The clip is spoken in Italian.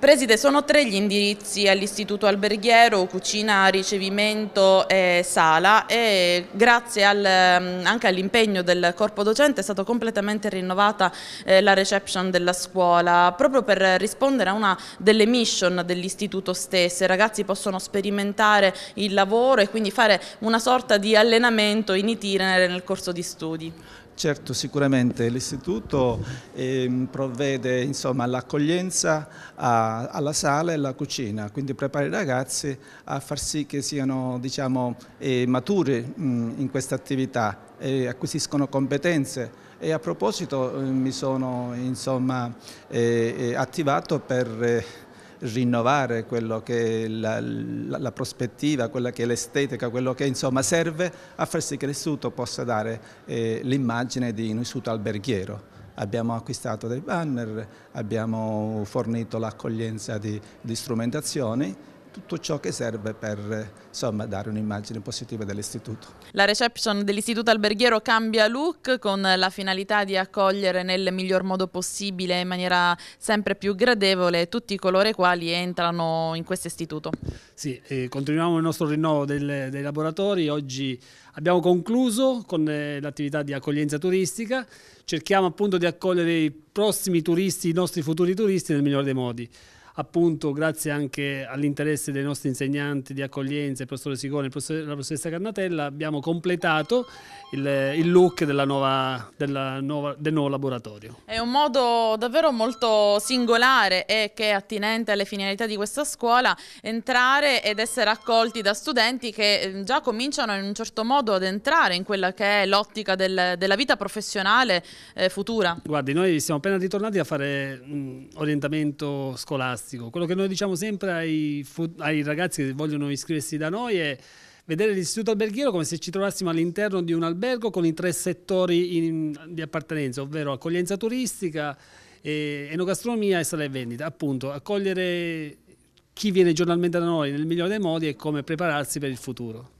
Preside, sono tre gli indirizzi all'Istituto Alberghiero, cucina, ricevimento e sala e grazie al, mm, anche all'impegno del corpo docente è stata completamente rinnovata eh, la reception della scuola proprio per rispondere a una delle mission dell'istituto stesso. I ragazzi possono sperimentare il lavoro e quindi fare una sorta di allenamento in itinere nel corso di studi. Certo, sicuramente l'istituto eh, provvede all'accoglienza, alla sala e alla cucina, quindi prepara i ragazzi a far sì che siano diciamo, eh, maturi mh, mm, in questa attività e acquisiscono competenze. E a proposito eh, mi sono insomma, eh, eh, attivato per eh, rinnovare quello che è la, la, la prospettiva, quella che è l'estetica, quello che insomma serve a far sì che il tessuto possa dare eh, l'immagine di un tessuto alberghiero abbiamo acquistato dei banner, abbiamo fornito l'accoglienza di, di strumentazioni tutto ciò che serve per insomma, dare un'immagine positiva dell'istituto. La reception dell'istituto alberghiero cambia look con la finalità di accogliere nel miglior modo possibile in maniera sempre più gradevole tutti coloro i quali entrano in questo istituto. Sì, eh, continuiamo il nostro rinnovo del, dei laboratori, oggi abbiamo concluso con eh, l'attività di accoglienza turistica, cerchiamo appunto di accogliere i prossimi turisti, i nostri futuri turisti nel migliore dei modi appunto grazie anche all'interesse dei nostri insegnanti di accoglienza, il professore Sigone e la professoressa Cannatella, abbiamo completato il, il look della nuova, della nuova, del nuovo laboratorio. È un modo davvero molto singolare e che è attinente alle finalità di questa scuola entrare ed essere accolti da studenti che eh, già cominciano in un certo modo ad entrare in quella che è l'ottica del, della vita professionale eh, futura. Guardi, noi siamo appena ritornati a fare mh, mm, orientamento scolastico fantastico. Quello che noi diciamo sempre ai, ai ragazzi che vogliono iscriversi da noi è vedere l'istituto alberghiero come se ci trovassimo all'interno di un albergo con i tre settori in, di appartenenza, ovvero accoglienza turistica, eh, enogastronomia e sale e vendita. Appunto, accogliere chi viene giornalmente da noi nel migliore dei modi e come prepararsi per il futuro.